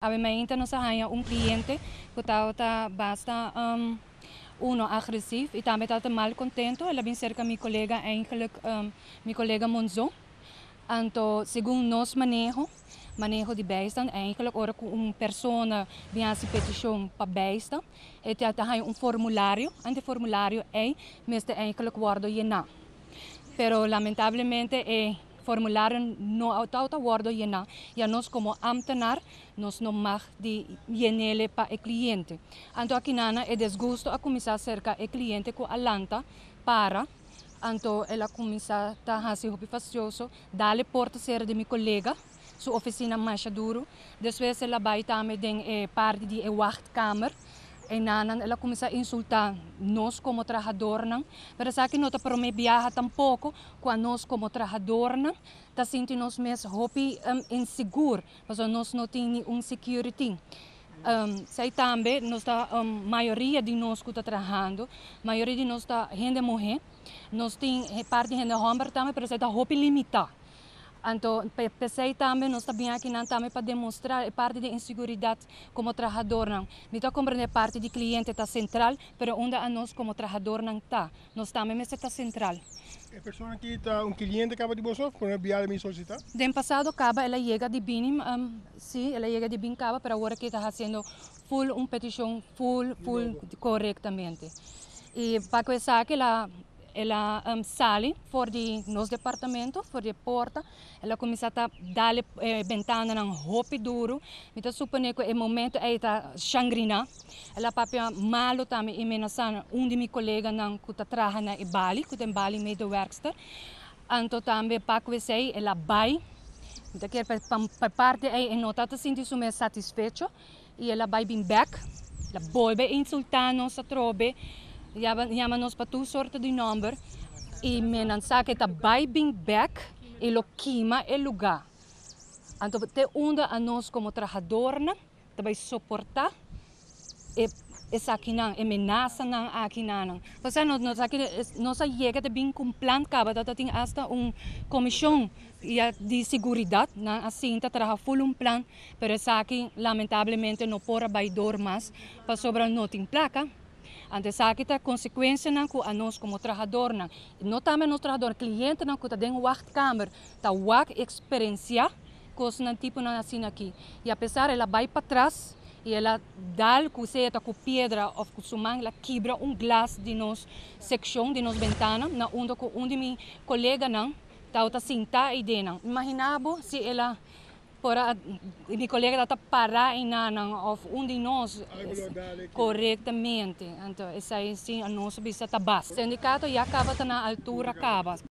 A ver, ainda nós un cliente que está, tá, basta um, uno agresivo y también está mal contento. Ele vem cerca mi colega, eigenlijk, um, mi colega Monzo. entonces según nos manejo, manejo de bijstand, eigenlijk ora com uma pessoa vem a petición para bijstand, e te un formulario y e este o formulário é, mas eigenlijk worden je na. Pero lamentablemente é eh, formularen no autauta wordo e ja nos como amtenar, nos não mag de enele para o cliente. Anto nana e desgosto a começar cerca o cliente a alanta para Anto ela começa a fazer roupa facioso, a porta ser de mi colega, sua oficina mais duro. Depois ela vai também de eh, parte de eh, wachtkamer enanan, ela começa a insultar nós como trabalhador, não? Pero sabe que não está para me viajar tampouco com nós como trabalhador, não? Tá sentindo nos mais hobby um, inseguro, mas nós não temos um security. Um, sei também, nós tá, um, maioria de nós que está trabalhando, maioria de nós está gente mulher, nós tem eh, parte de gente homem também, mas está hobby limitada. Entonces pensei no está bien aquí, para demostrar parte de inseguridad como trabajador. No Então, compreender parte del cliente está central, pero donde a nosotros como trabajador no está. Nós también está central. una persona que está, un cliente acaba de con por enviar a minha solicitar? De pasado, acaba, ela llega de binim, sí, ella ela de BIN, pero ahora que está haciendo full, un petición full, full, correctamente y para que que la... ela um, ehm, sai fora de nosso departamento, fuori de porta, ela começa a dare eh, ventana na roupa duro, então suponho che é momento aí tá xangrina, ela papia malo também e menaçana um de meus colegas não que tá trabalha na Bali, que tem Bali meio werkster, anto e paco esse aí ela vai, então quer para parte aí notata sinto sume satisfeito e ela vai bem back, ela volve insultando, se trobe Jaman para tu sorte de número e menan sake ta bai back e lo kima e lugar. Anto te unda a nós como te vai suportar e essa aqui não é ameaça não aqui não ou seja nós nós aqui chega de bem com plan caba tá tem hasta um comissão de segurança não assim tá trabalha full um plan pero essa aqui lamentavelmente não pora baidor mais para sobrar não tem placa Ante aquí consequência consecuencias ku a como trabajador no Notame nosotros trabajador cliente que ku ta una cámara, ta wak experiencia coisa nan tipo nan assim aqui. E apesar ela vai para trás e ela el com que com pedra piedra, o sumang, la quiebra un glass de nos sección, de nos ventana, na un de mi colega na, ta Imaginemos cinta e para ni colega está para em nana of um de nós corretamente então essa é sim a nossa vista está sindicato já acaba na altura acaba